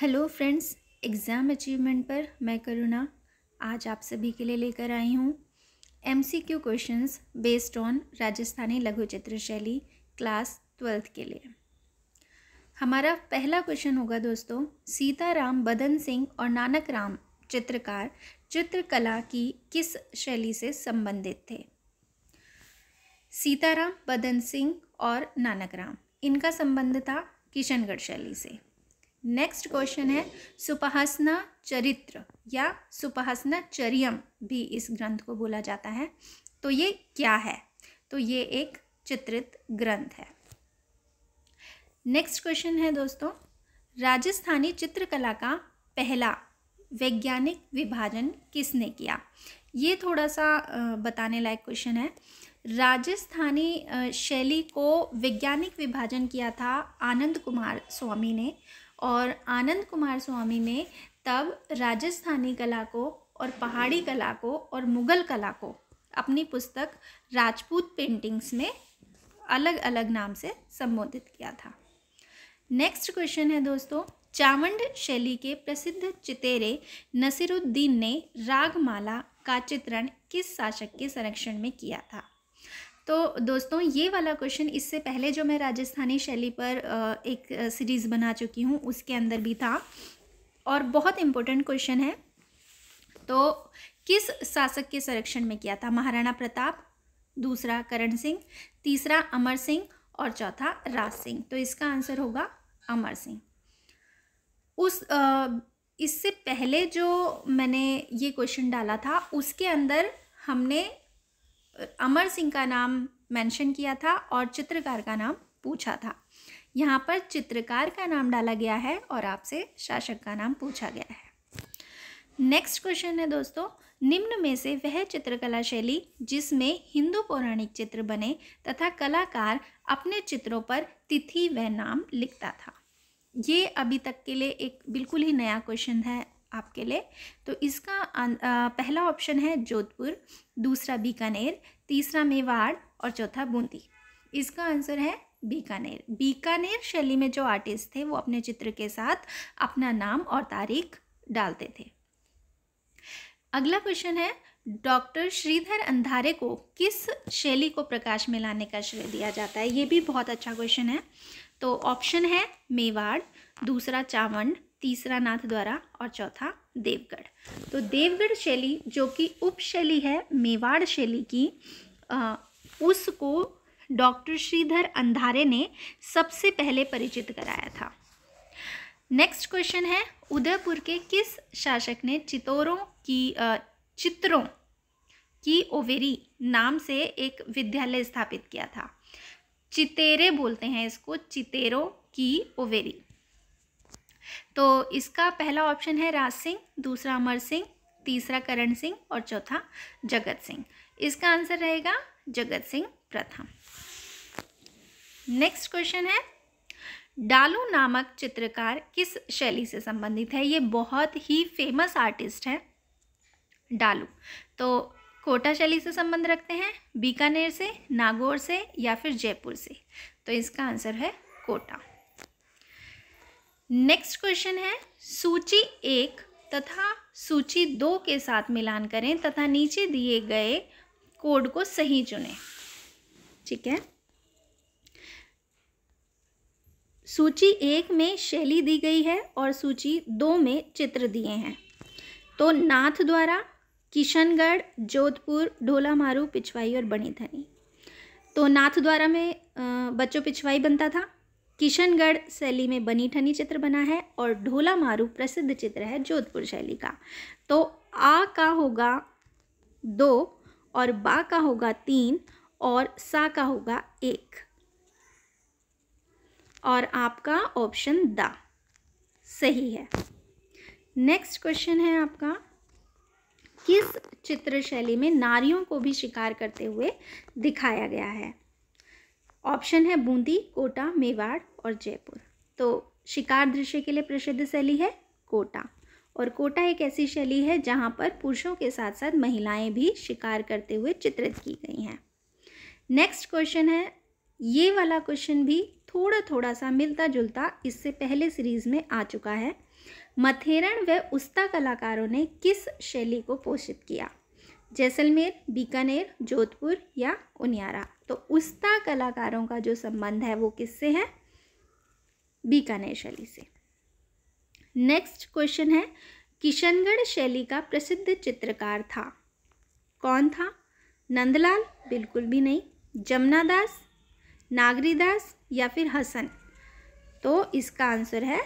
hello friends exam achievement पर मैं करुणा आज आप सभी के लिए लेकर आई हूँ MCQ questions based on Rajasthani लघु चित्र शैली क्लास ट्वेल्थ के लिए हमारा पहला क्वेश्चन होगा दोस्तों सीताराम बदन सिंह और नानक राम चित्रकार चित्रकला की किस शैली से संबंधित थे सीताराम बदन सिंह और नानक राम इनका संबंध था किशनगढ़ शैली से नेक्स्ट क्वेश्चन है सुपहासना चरित्र या सुपहासना चरियम भी इस ग्रंथ को बोला जाता है तो ये क्या है तो ये एक चित्रित ग्रंथ है नेक्स्ट क्वेश्चन है दोस्तों राजस्थानी चित्रकला का पहला वैज्ञानिक विभाजन किसने किया ये थोड़ा सा बताने लायक क्वेश्चन है राजस्थानी शैली को वैज्ञानिक विभाजन किया था आनंद कुमार स्वामी ने और आनंद कुमार स्वामी ने तब राजस्थानी कला को और पहाड़ी कला को और मुग़ल कला को अपनी पुस्तक राजपूत पेंटिंग्स में अलग अलग नाम से संबोधित किया था नेक्स्ट क्वेश्चन है दोस्तों चावंड शैली के प्रसिद्ध चितेरे नसीरुद्दीन ने रागमाला का चित्रण किस शासक के संरक्षण में किया था तो दोस्तों ये वाला क्वेश्चन इससे पहले जो मैं राजस्थानी शैली पर एक सीरीज़ बना चुकी हूँ उसके अंदर भी था और बहुत इम्पोर्टेंट क्वेश्चन है तो किस शासक के संरक्षण में किया था महाराणा प्रताप दूसरा करण सिंह तीसरा अमर सिंह और चौथा राज सिंह तो इसका आंसर होगा अमर सिंह उस इससे पहले जो मैंने ये क्वेश्चन डाला था उसके अंदर हमने अमर सिंह का नाम मेंशन किया था और चित्रकार का नाम पूछा था यहाँ पर चित्रकार का नाम डाला गया है और आपसे शासक का नाम पूछा गया है नेक्स्ट क्वेश्चन है दोस्तों निम्न में से वह चित्रकला शैली जिसमें हिंदू पौराणिक चित्र बने तथा कलाकार अपने चित्रों पर तिथि व नाम लिखता था ये अभी तक के लिए एक बिल्कुल ही नया क्वेश्चन है आपके लिए तो इसका पहला ऑप्शन है जोधपुर दूसरा बीकानेर तीसरा मेवाड़ और चौथा बूंदी इसका आंसर है बीकानेर बीकानेर शैली में जो आर्टिस्ट थे वो अपने चित्र के साथ अपना नाम और तारीख डालते थे अगला क्वेश्चन है डॉक्टर श्रीधर अंधारे को किस शैली को प्रकाश में लाने का श्रेय दिया जाता है ये भी बहुत अच्छा क्वेश्चन है तो ऑप्शन है मेवाड़ दूसरा चावंड तीसरा नाथ द्वारा और चौथा देवगढ़ तो देवगढ़ शैली जो कि उप शैली है मेवाड़ शैली की आ, उसको डॉक्टर श्रीधर अंधारे ने सबसे पहले परिचित कराया था नेक्स्ट क्वेश्चन है उदयपुर के किस शासक ने चित्तौरों की आ, चित्रों की ओवेरी नाम से एक विद्यालय स्थापित किया था चितेरे बोलते हैं इसको चितेरों की ओवेरी तो इसका पहला ऑप्शन है राज सिंह दूसरा अमर सिंह तीसरा करण सिंह और चौथा जगत सिंह इसका आंसर रहेगा जगत सिंह प्रथम नेक्स्ट क्वेश्चन है डालू नामक चित्रकार किस शैली से संबंधित है ये बहुत ही फेमस आर्टिस्ट है डालू तो कोटा शैली से संबंध रखते हैं बीकानेर से नागौर से या फिर जयपुर से तो इसका आंसर है कोटा नेक्स्ट क्वेश्चन है सूची एक तथा सूची दो के साथ मिलान करें तथा नीचे दिए गए कोड को सही चुनें ठीक है सूची एक में शैली दी गई है और सूची दो में चित्र दिए हैं तो नाथ द्वारा किशनगढ़ जोधपुर ढोला मारू पिछवाई और बनी धनी तो नाथ द्वारा में बच्चों पिछवाई बनता था किशनगढ़ शैली में बनी ठनी चित्र बना है और ढोला मारू प्रसिद्ध चित्र है जोधपुर शैली का तो आ का होगा दो और बा का होगा तीन और सा का होगा एक और आपका ऑप्शन द सही है नेक्स्ट क्वेश्चन है आपका किस चित्र शैली में नारियों को भी शिकार करते हुए दिखाया गया है ऑप्शन है बूंदी कोटा मेवाड़ और जयपुर तो शिकार दृश्य के लिए प्रसिद्ध शैली है कोटा और कोटा एक ऐसी शैली है जहाँ पर पुरुषों के साथ साथ महिलाएं भी शिकार करते हुए चित्रित की गई हैं नेक्स्ट क्वेश्चन है ये वाला क्वेश्चन भी थोड़ा थोड़ा सा मिलता जुलता इससे पहले सीरीज में आ चुका है मथेरण व उस्ता कलाकारों ने किस शैली को पोषित किया जैसलमेर बीकानेर जोधपुर या उनियारा तो उस्ता कलाकारों का जो संबंध है वो किससे है बीकानेर शैली से नेक्स्ट क्वेश्चन है किशनगढ़ शैली का प्रसिद्ध चित्रकार था कौन था नंदलाल बिल्कुल भी नहीं जमुना दास या फिर हसन तो इसका आंसर है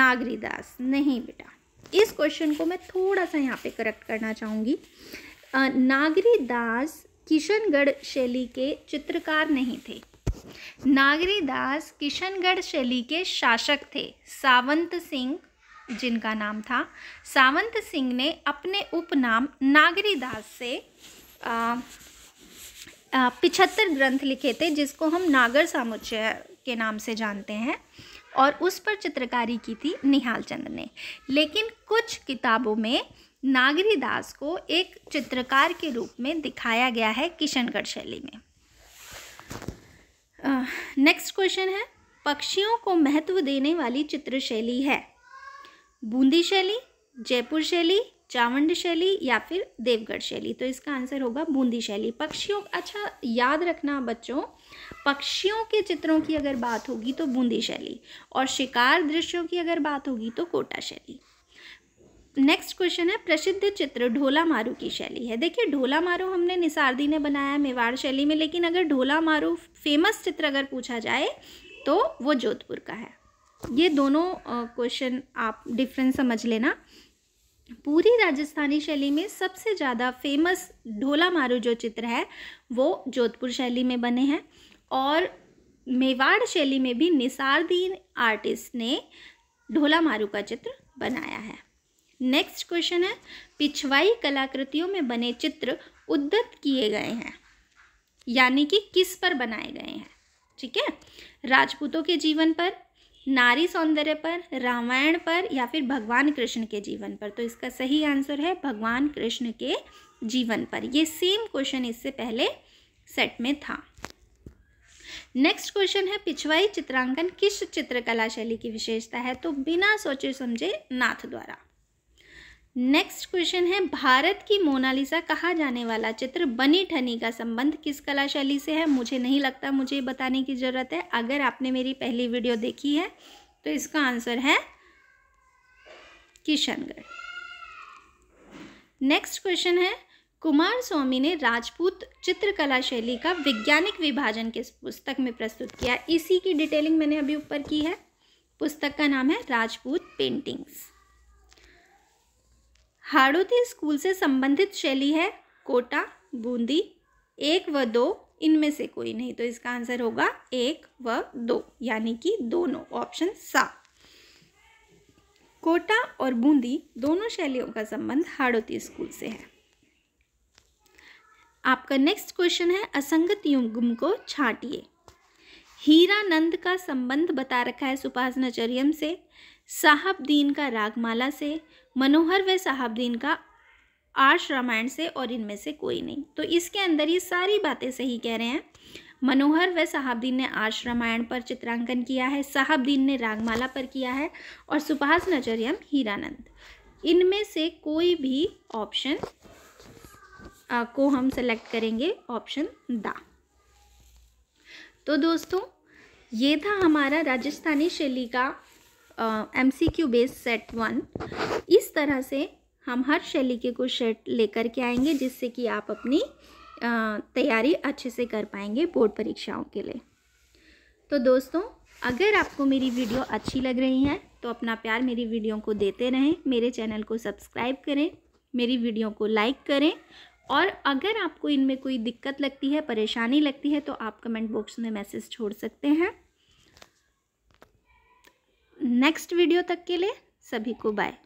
नागरीदास नहीं बेटा इस क्वेश्चन को मैं थोड़ा सा यहाँ पे करेक्ट करना चाहूँगी नागरीदास किशनगढ़ शैली के चित्रकार नहीं थे नागरी दास किशनगढ़ शैली के शासक थे सावंत सिंह जिनका नाम था सावंत सिंह ने अपने उपनाम नागरी दास से पिछहत्तर ग्रंथ लिखे थे जिसको हम नागर सामुच्चय के नाम से जानते हैं और उस पर चित्रकारी की थी निहाल चंद ने लेकिन कुछ किताबों में नागरी दास को एक चित्रकार के रूप में दिखाया गया है किशनगढ़ शैली में नेक्स्ट क्वेश्चन है पक्षियों को महत्व देने वाली चित्र शैली है बूंदी शैली जयपुर शैली चावंड शैली या फिर देवगढ़ शैली तो इसका आंसर होगा बूंदी शैली पक्षियों अच्छा याद रखना बच्चों पक्षियों के चित्रों की अगर बात होगी तो बूंदी शैली और शिकार दृश्यों की अगर बात होगी तो कोटा शैली नेक्स्ट क्वेश्चन है प्रसिद्ध चित्र ढोला मारू की शैली है देखिए ढोला मारू हमने निसारदी ने बनाया है मेवाड़ शैली में लेकिन अगर ढोला मारू फेमस चित्र अगर पूछा जाए तो वो जोधपुर का है ये दोनों क्वेश्चन आप डिफरेंस समझ लेना पूरी राजस्थानी शैली में सबसे ज़्यादा फेमस ढोला मारू जो चित्र है वो जोधपुर शैली में बने हैं और मेवाड़ शैली में भी निसारदीन आर्टिस्ट ने ढोला मारू का चित्र बनाया है नेक्स्ट क्वेश्चन है पिछवाई कलाकृतियों में बने चित्र उद्धत किए गए हैं यानी कि किस पर बनाए गए हैं ठीक है राजपूतों के जीवन पर नारी सौंदर्य पर रामायण पर या फिर भगवान कृष्ण के जीवन पर तो इसका सही आंसर है भगवान कृष्ण के जीवन पर ये सेम क्वेश्चन इससे पहले सेट में था नेक्स्ट क्वेश्चन है पिछवाई चित्रांकन किस चित्रकला शैली की विशेषता है तो बिना सोचे समझे नाथ द्वारा नेक्स्ट क्वेश्चन है भारत की मोनालिसा कहा जाने वाला चित्र बनी ठनी का संबंध किस कला शैली से है मुझे नहीं लगता मुझे बताने की ज़रूरत है अगर आपने मेरी पहली वीडियो देखी है तो इसका आंसर है किशनगढ़ नेक्स्ट क्वेश्चन है कुमार स्वामी ने राजपूत चित्रकला शैली का वैज्ञानिक विभाजन किस पुस्तक में प्रस्तुत किया इसी की डिटेलिंग मैंने अभी ऊपर की है पुस्तक का नाम है राजपूत पेंटिंग्स हाड़ोती स्कूल से संबंधित शैली है कोटा बूंदी एक व दो इनमें से कोई नहीं तो इसका आंसर होगा एक व दो यानी कि दोनों ऑप्शन सा कोटा और बूंदी दोनों शैलियों का संबंध हाड़ोती स्कूल से है आपका नेक्स्ट क्वेश्चन है असंगत युगम को छाटिए हीरानंद का संबंध बता रखा है सुपासनाचर्यम से साहब दीन का रागमाला से मनोहर व साहब दीन का आर्ष रामायण से और इनमें से कोई नहीं तो इसके अंदर ये सारी बातें सही कह रहे हैं मनोहर व साहबदीन ने आर्ष रामायण पर चित्रांकन किया है साहबदीन ने रागमाला पर किया है और सुभाष नजरियम हीरानंद इनमें से कोई भी ऑप्शन को हम सेलेक्ट करेंगे ऑप्शन दा तो दोस्तों ये था हमारा राजस्थानी शैली का M C Q base set one इस तरह से हम हर शैली को सेट लेकर के आएंगे जिससे कि आप अपनी तैयारी अच्छे से कर पाएंगे बोर्ड परीक्षाओं के लिए तो दोस्तों अगर आपको मेरी वीडियो अच्छी लग रही है तो अपना प्यार मेरी वीडियो को देते रहें मेरे चैनल को सब्सक्राइब करें मेरी वीडियो को लाइक करें और अगर आपको इनमें कोई दिक्कत लगती है परेशानी लगती है तो आप कमेंट बॉक्स में मैसेज छोड़ सकते हैं नेक्स्ट वीडियो तक के लिए सभी को बाय